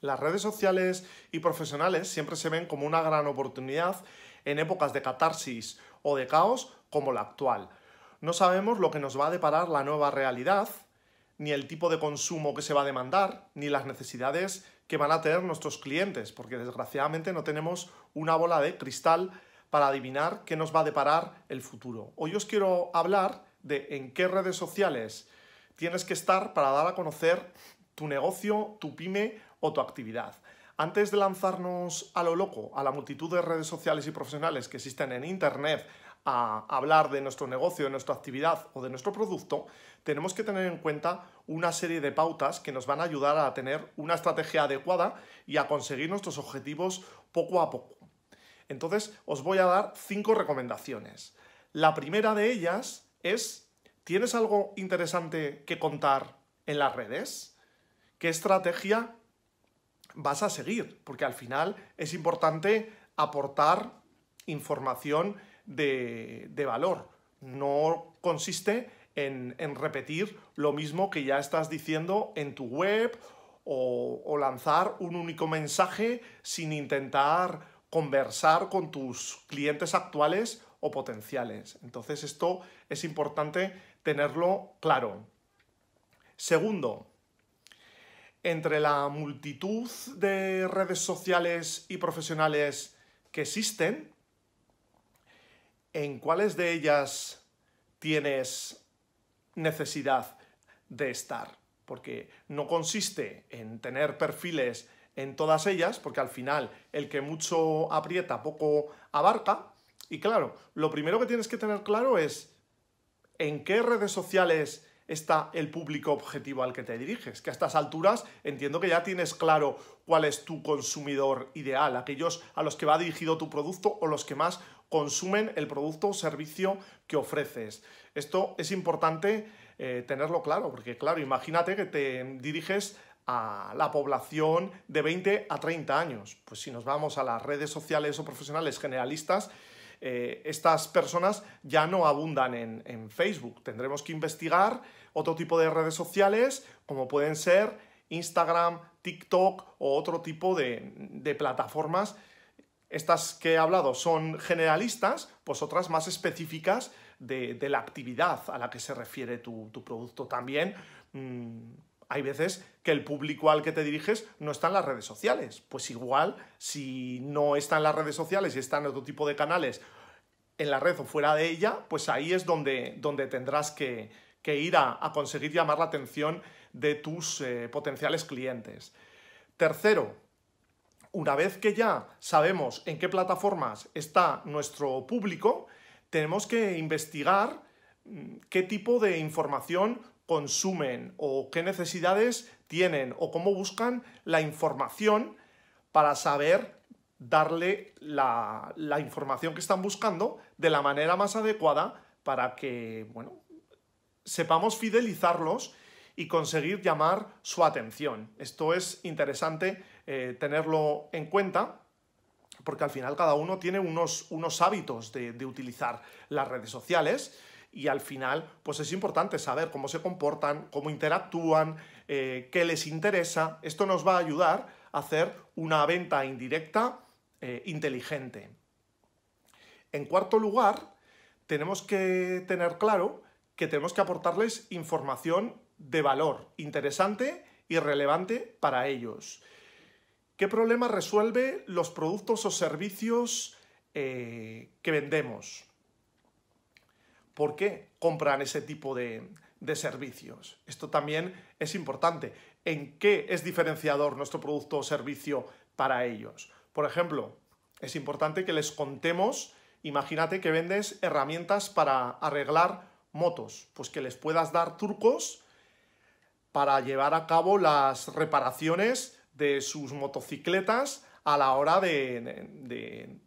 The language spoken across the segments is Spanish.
Las redes sociales y profesionales siempre se ven como una gran oportunidad en épocas de catarsis o de caos como la actual. No sabemos lo que nos va a deparar la nueva realidad, ni el tipo de consumo que se va a demandar, ni las necesidades que van a tener nuestros clientes, porque desgraciadamente no tenemos una bola de cristal para adivinar qué nos va a deparar el futuro. Hoy os quiero hablar de en qué redes sociales tienes que estar para dar a conocer tu negocio, tu pyme o tu actividad. Antes de lanzarnos a lo loco, a la multitud de redes sociales y profesionales que existen en Internet, a hablar de nuestro negocio, de nuestra actividad o de nuestro producto, tenemos que tener en cuenta una serie de pautas que nos van a ayudar a tener una estrategia adecuada y a conseguir nuestros objetivos poco a poco. Entonces, os voy a dar cinco recomendaciones. La primera de ellas es, ¿tienes algo interesante que contar en las redes? ¿Qué estrategia vas a seguir, porque al final es importante aportar información de, valor. No consiste en, repetir lo mismo que ya estás diciendo en tu web o, o lanzar un único mensaje sin intentar conversar con tus clientes actuales o potenciales. Entonces esto es importante tenerlo claro. Segundo, entre la multitud de redes sociales y profesionales que existen, ¿en cuáles de ellas tienes necesidad de estar? Porque no consiste en tener perfiles en todas ellas, porque al final el que mucho aprieta, poco abarca. Y claro, lo primero que tienes que tener claro es en qué redes sociales está el público objetivo al que te diriges, que a estas alturas entiendo que ya tienes claro cuál es tu consumidor ideal, aquellos a los que va dirigido tu producto o los que más consumen el producto o servicio que ofreces. Esto es importante eh, tenerlo claro, porque claro, imagínate que te diriges a la población de 20 a 30 años. Pues si nos vamos a las redes sociales o profesionales generalistas, eh, estas personas ya no abundan en, Facebook. Tendremos que investigar otro tipo de redes sociales, como pueden ser Instagram, TikTok o otro tipo de, plataformas. Estas que he hablado son generalistas, pues otras más específicas de, la actividad a la que se refiere tu, producto. También mm, hay veces que el público al que te diriges no está en las redes sociales. Pues igual, si no está en las redes sociales y está en otro tipo de canales, en la red o fuera de ella, pues ahí es donde, donde tendrás que, ir a, conseguir llamar la atención de tus eh, potenciales clientes. Tercero, una vez que ya sabemos en qué plataformas está nuestro público, tenemos que investigar mm, qué tipo de información consumen o qué necesidades tienen o cómo buscan la información para saber darle la, información que están buscando de la manera más adecuada para que, sepamos fidelizarlos y conseguir llamar su atención. Esto es interesante eh, tenerlo en cuenta porque al final cada uno tiene unos, hábitos de utilizar las redes sociales y al final pues es importante saber cómo se comportan, cómo interactúan, eh, qué les interesa. Esto nos va a ayudar a hacer una venta indirecta eh, inteligente. En cuarto lugar, tenemos que tener claro que tenemos que aportarles información de valor interesante y relevante para ellos. ¿Qué problema resuelve los productos o servicios eh, que vendemos? ¿Por qué compran ese tipo de, servicios? Esto también es importante. ¿En qué es diferenciador nuestro producto o servicio para ellos? Por ejemplo, es importante que les contemos, imagínate que vendes herramientas para arreglar motos, pues que les puedas dar trucos para llevar a cabo las reparaciones de sus motocicletas a la hora de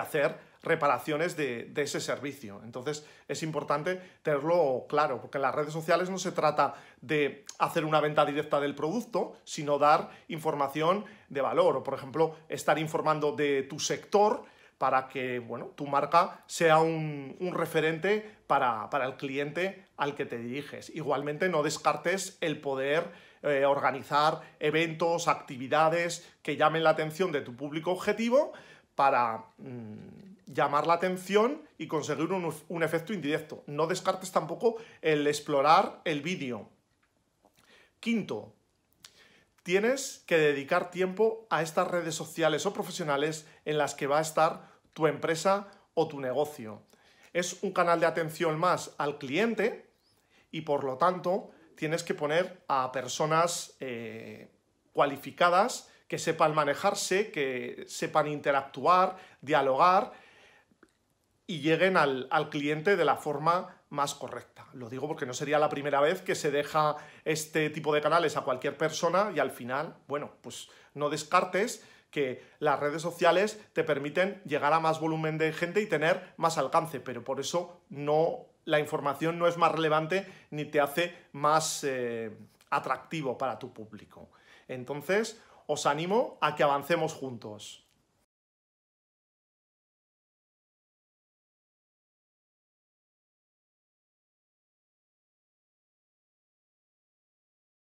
hacer reparaciones de, ese servicio. Entonces es importante tenerlo claro, porque en las redes sociales no se trata de hacer una venta directa del producto, sino dar información de valor, o por ejemplo, estar informando de tu sector para que bueno, tu marca sea un, referente para, el cliente al que te diriges. Igualmente, no descartes el poder eh, organizar eventos, actividades que llamen la atención de tu público objetivo para mm, llamar la atención y conseguir un, efecto indirecto. No descartes tampoco el explorar el vídeo. Quinto, tienes que dedicar tiempo a estas redes sociales o profesionales en las que va a estar tu empresa o tu negocio. Es un canal de atención más al cliente y por lo tanto tienes que poner a personas eh, cualificadas que sepan manejarse, que sepan interactuar, dialogar y lleguen al, cliente de la forma más correcta. Lo digo porque no sería la primera vez que se deja este tipo de canales a cualquier persona y al final, bueno, pues no descartes que las redes sociales te permiten llegar a más volumen de gente y tener más alcance, pero por eso no la información no es más relevante ni te hace más eh, atractivo para tu público. Entonces, os animo a que avancemos juntos.